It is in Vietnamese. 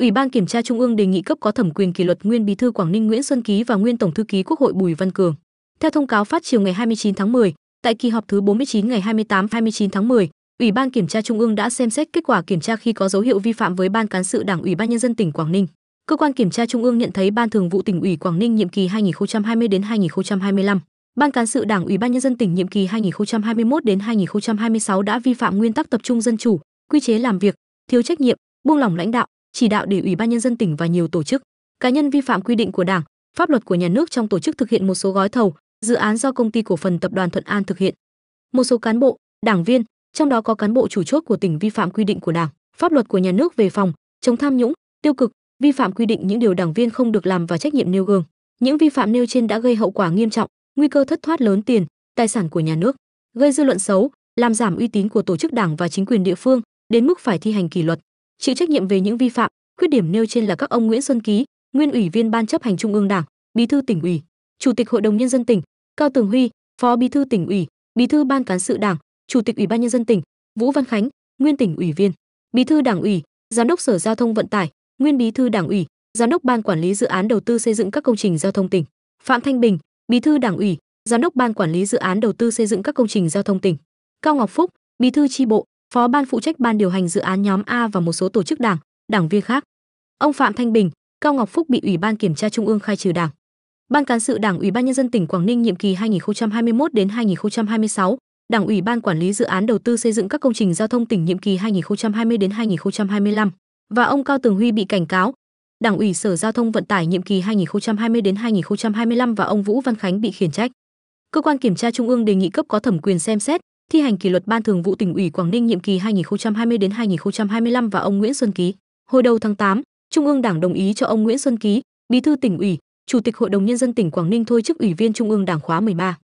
Ủy ban kiểm tra Trung ương đề nghị cấp có thẩm quyền kỷ luật nguyên Bí thư Quảng Ninh Nguyễn Xuân Ký và nguyên Tổng thư ký Quốc hội Bùi Văn Cường. Theo thông cáo phát chiều ngày 29 tháng 10, tại kỳ họp thứ 49 ngày 28-29 tháng 10, Ủy ban kiểm tra Trung ương đã xem xét kết quả kiểm tra khi có dấu hiệu vi phạm với Ban cán sự Đảng Ủy ban nhân dân tỉnh Quảng Ninh. Cơ quan kiểm tra Trung ương nhận thấy Ban Thường vụ tỉnh ủy Quảng Ninh nhiệm kỳ 2020 đến 2025, Ban cán sự Đảng Ủy ban nhân dân tỉnh nhiệm kỳ 2021 đến 2026 đã vi phạm nguyên tắc tập trung dân chủ, quy chế làm việc, thiếu trách nhiệm, buông lỏng lãnh đạo chỉ đạo để Ủy ban nhân dân tỉnh và nhiều tổ chức, cá nhân vi phạm quy định của Đảng, pháp luật của nhà nước trong tổ chức thực hiện một số gói thầu, dự án do công ty cổ phần tập đoàn Thuận An thực hiện. Một số cán bộ, đảng viên, trong đó có cán bộ chủ chốt của tỉnh vi phạm quy định của Đảng, pháp luật của nhà nước về phòng chống tham nhũng, tiêu cực, vi phạm quy định những điều đảng viên không được làm và trách nhiệm nêu gương. Những vi phạm nêu trên đã gây hậu quả nghiêm trọng, nguy cơ thất thoát lớn tiền, tài sản của nhà nước, gây dư luận xấu, làm giảm uy tín của tổ chức đảng và chính quyền địa phương, đến mức phải thi hành kỷ luật chịu trách nhiệm về những vi phạm khuyết điểm nêu trên là các ông nguyễn xuân ký nguyên ủy viên ban chấp hành trung ương đảng bí thư tỉnh ủy chủ tịch hội đồng nhân dân tỉnh cao tường huy phó bí thư tỉnh ủy bí thư ban cán sự đảng chủ tịch ủy ban nhân dân tỉnh vũ văn khánh nguyên tỉnh ủy viên bí thư đảng ủy giám đốc sở giao thông vận tải nguyên bí thư đảng ủy giám đốc ban quản lý dự án đầu tư xây dựng các công trình giao thông tỉnh phạm thanh bình bí thư đảng ủy giám đốc ban quản lý dự án đầu tư xây dựng các công trình giao thông tỉnh cao ngọc phúc bí thư tri bộ phó ban phụ trách ban điều hành dự án nhóm A và một số tổ chức đảng, đảng viên khác. Ông Phạm Thanh Bình, Cao Ngọc Phúc bị Ủy ban Kiểm tra Trung ương khai trừ đảng. Ban cán sự Đảng Ủy ban nhân dân tỉnh Quảng Ninh nhiệm kỳ 2021 đến 2026, Đảng Ủy ban quản lý dự án đầu tư xây dựng các công trình giao thông tỉnh nhiệm kỳ 2020 đến 2025 và ông Cao Tường Huy bị cảnh cáo. Đảng ủy Sở Giao thông Vận tải nhiệm kỳ 2020 đến 2025 và ông Vũ Văn Khánh bị khiển trách. Cơ quan kiểm tra Trung ương đề nghị cấp có thẩm quyền xem xét, thi hành kỷ luật ban thường vụ tỉnh ủy Quảng Ninh nhiệm kỳ 2020 đến 2025 và ông Nguyễn Xuân Ký. Hồi đầu tháng 8, Trung ương Đảng đồng ý cho ông Nguyễn Xuân Ký, Bí thư tỉnh ủy, Chủ tịch Hội đồng nhân dân tỉnh Quảng Ninh thôi chức ủy viên Trung ương Đảng khóa 13.